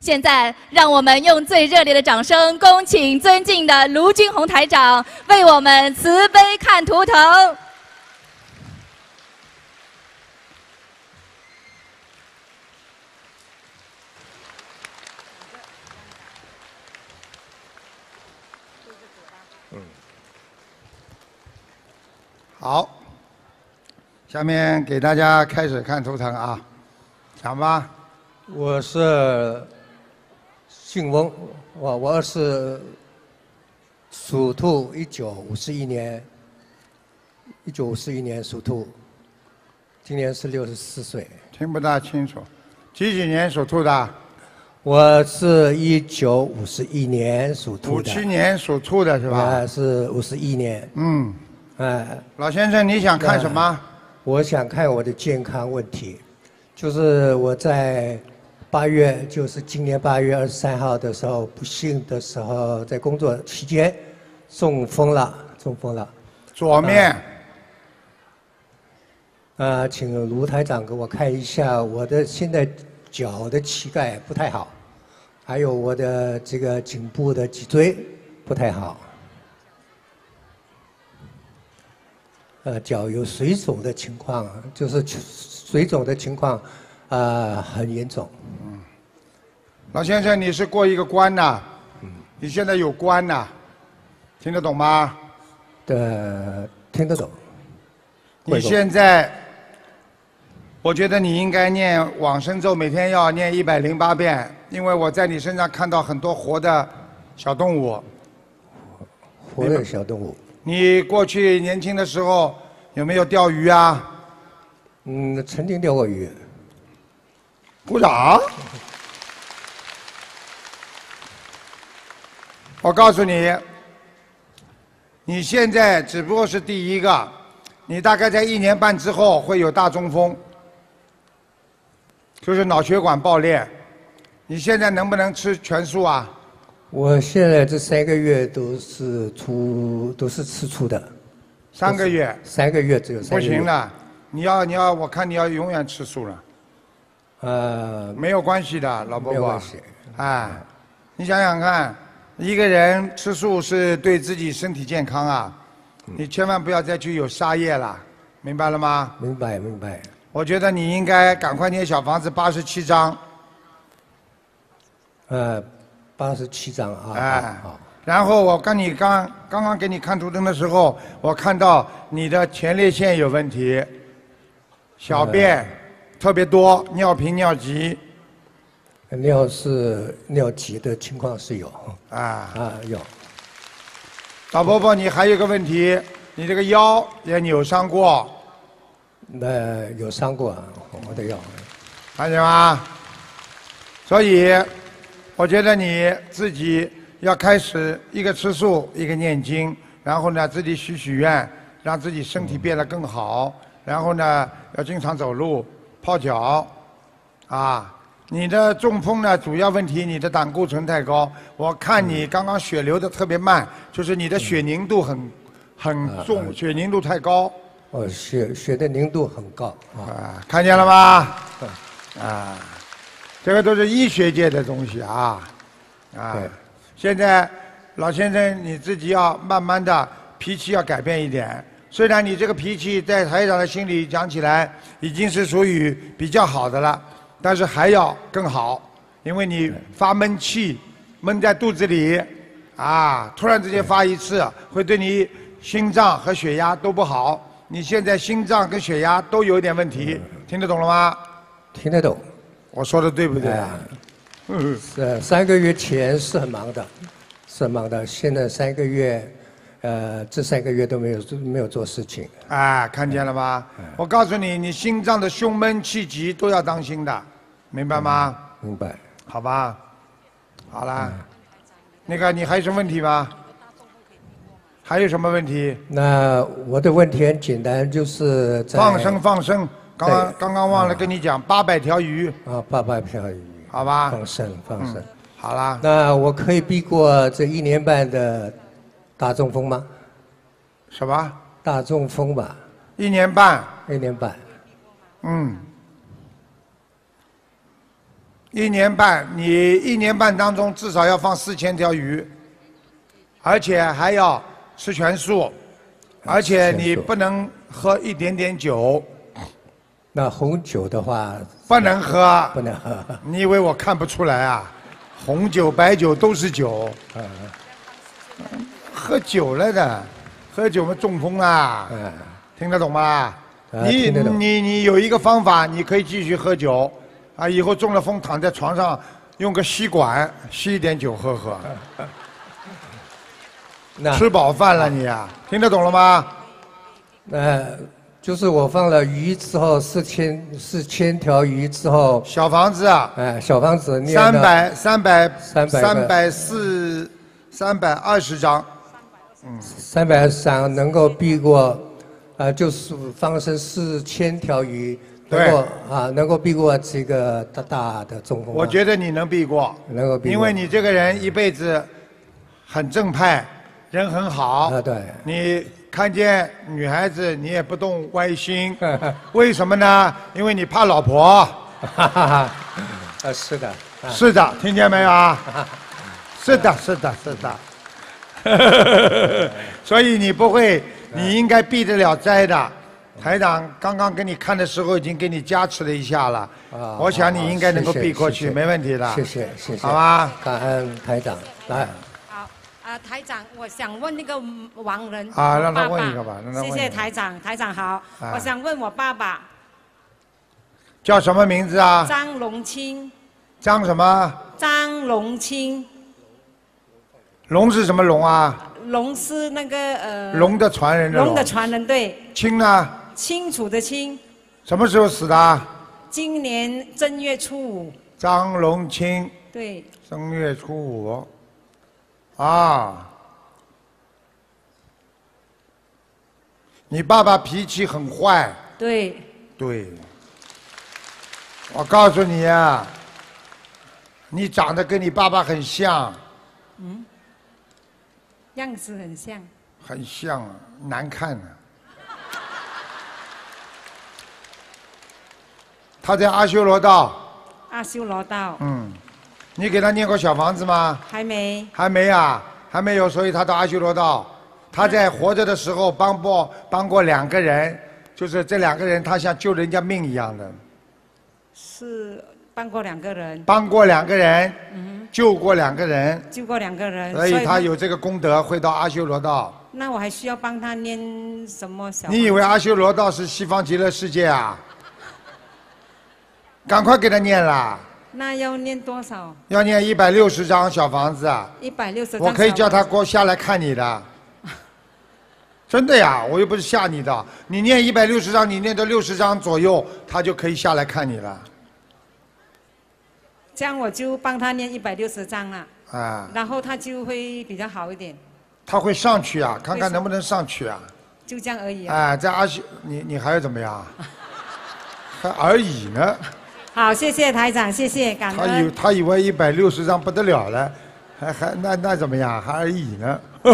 现在，让我们用最热烈的掌声，恭请尊敬的卢军红台长为我们慈悲看图腾。好，下面给大家开始看图腾啊，讲吧，我是。姓翁，我我是属兔，一九五十一年，一九五四一年属兔，今年是六十四岁。听不大清楚，几几年属兔的？我是一九五十一年属兔。五七年属兔的是吧？啊，是五十一年。嗯，哎，老先生你想看什么？我想看我的健康问题，就是我在。八月就是今年八月二十三号的时候，不幸的时候在工作期间中风了，中风了。左面，啊，请卢台长给我看一下我的现在脚的膝盖不太好，还有我的这个颈部的脊椎不太好，呃，脚有水肿的情况，就是水肿的情况。呃，很严重。嗯，老先生，你是过一个关呐？嗯，你现在有关呐？听得懂吗？的，听得懂。懂。你现在，我觉得你应该念往生咒，每天要念一百零八遍，因为我在你身上看到很多活的小动物。活的小动物。你过去年轻的时候有没有钓鱼啊？嗯，曾经钓过鱼。鼓掌！我告诉你，你现在只不过是第一个，你大概在一年半之后会有大中风，就是脑血管爆裂。你现在能不能吃全素啊？我现在这三个月都是粗，都是吃粗的。三个月。三个月只有三个月。不行了，你要你要，我看你要永远吃素了。呃，没有关系的，老伯伯，哎，你想想看，一个人吃素是对自己身体健康啊，你千万不要再去有杀业了，明白了吗？明白，明白。我觉得你应该赶快捏小房子八十七张。呃，八十七张啊，哎、好。然后我跟你刚刚刚给你看图灯的时候，我看到你的前列腺有问题，小便。特别多尿频尿急，尿是尿急的情况是有啊啊有，老婆婆，你还有个问题，你这个腰也扭伤过，那有伤过我的腰，看见吗？所以，我觉得你自己要开始一个吃素，一个念经，然后呢自己许许愿，让自己身体变得更好，然后呢要经常走路。泡脚，啊，你的中风呢？主要问题你的胆固醇太高。我看你刚刚血流的特别慢，就是你的血凝度很很重，血凝度太高。哦，血血的凝度很高啊！看见了吗？啊，这个都是医学界的东西啊，啊，现在老先生你自己要慢慢的脾气要改变一点。虽然你这个脾气在台长的心里讲起来已经是属于比较好的了，但是还要更好，因为你发闷气，闷在肚子里，啊，突然之间发一次会对你心脏和血压都不好。你现在心脏跟血压都有点问题，听得懂了吗？听得懂，我说的对不对啊？嗯，是三个月前是很忙的，是很忙的。现在三个月。呃，这三个月都没有做，没有做事情。啊，看见了吧？我告诉你，你心脏的胸闷气急都要当心的，明白吗？明白。好吧，好了，那个你还有什么问题吗？还有什么问题？那我的问题很简单，就是在放生放生。刚刚刚刚忘了跟你讲，八百条鱼。啊，八百条鱼，好吧。放生放生，好了。那我可以避过这一年半的。大中风吗？什么？大中风吧。一年半。一年半。嗯。一年半，你一年半当中至少要放四千条鱼，而且还要吃全素，而且你不能喝一点点酒。那红酒的话。不能喝。不能喝。你以为我看不出来啊？红酒、白酒都是酒。嗯。喝酒了的，喝酒嘛中风啊，听得懂吗？你你你有一个方法，你可以继续喝酒，啊，以后中了风躺在床上，用个吸管吸一点酒喝喝。吃饱饭了你，啊，听得懂了吗？呃，就是我放了鱼之后四千四千条鱼之后。小房子啊。哎，小房子。三百三百三百四三百二十张。三百三能够避过，呃，就是放生四千条鱼，对，啊，能够避过这个大大的中风。我觉得你能避过，能够避过，因为你这个人一辈子很正派，人很好。啊，对。你看见女孩子，你也不动歪心，为什么呢？因为你怕老婆。哈哈哈。啊，是的，是的，听见没有啊？是的，是的，是的。所以你不会，你应该避得了灾的。台长刚刚给你看的时候，已经给你加持了一下了。啊，我想你应该能够避过去，没问题的。谢谢，谢谢。好吧，感恩台长。来。好，呃，台长，我想问那个王仁。啊，让他问一个吧。谢谢台长，台长好。我想问我爸爸。叫什么名字啊？张龙清。张什么？张龙清。龙是什么龙啊？龙是那个呃。龙的传人。龙的传人对。清呢？清楚的清。什么时候死的？今年正月初五。张龙清。对。正月初五，啊！你爸爸脾气很坏。对。对。我告诉你啊，你长得跟你爸爸很像。嗯。样子很像，很像啊，难看呢。他在阿修罗道。阿修罗道。嗯，你给他念过小房子吗？还没。还没啊？还没有，所以他到阿修罗道。他在活着的时候帮过帮过两个人，就是这两个人，他像救人家命一样的。是帮过两个人。帮过两个人。嗯。救过两个人，救过两个人，所以他有这个功德，会到阿修罗道。那我还需要帮他念什么小？你以为阿修罗道是西方极乐世界啊？赶快给他念啦！那要念多少？要念一百六十张小房子啊！一百六十，我可以叫他过下来看你的。真的呀，我又不是吓你的。你念一百六十张，你念到六十张左右，他就可以下来看你了。这样我就帮他念一百六十张了啊，然后他就会比较好一点。他会上去啊，看看能不能上去啊？就这样而已啊？在阿十，你你还要怎么样？还 而已呢？好，谢谢台长，谢谢感恩。他以他以为一百六十张不得了了，还还那那怎么样？还而已呢？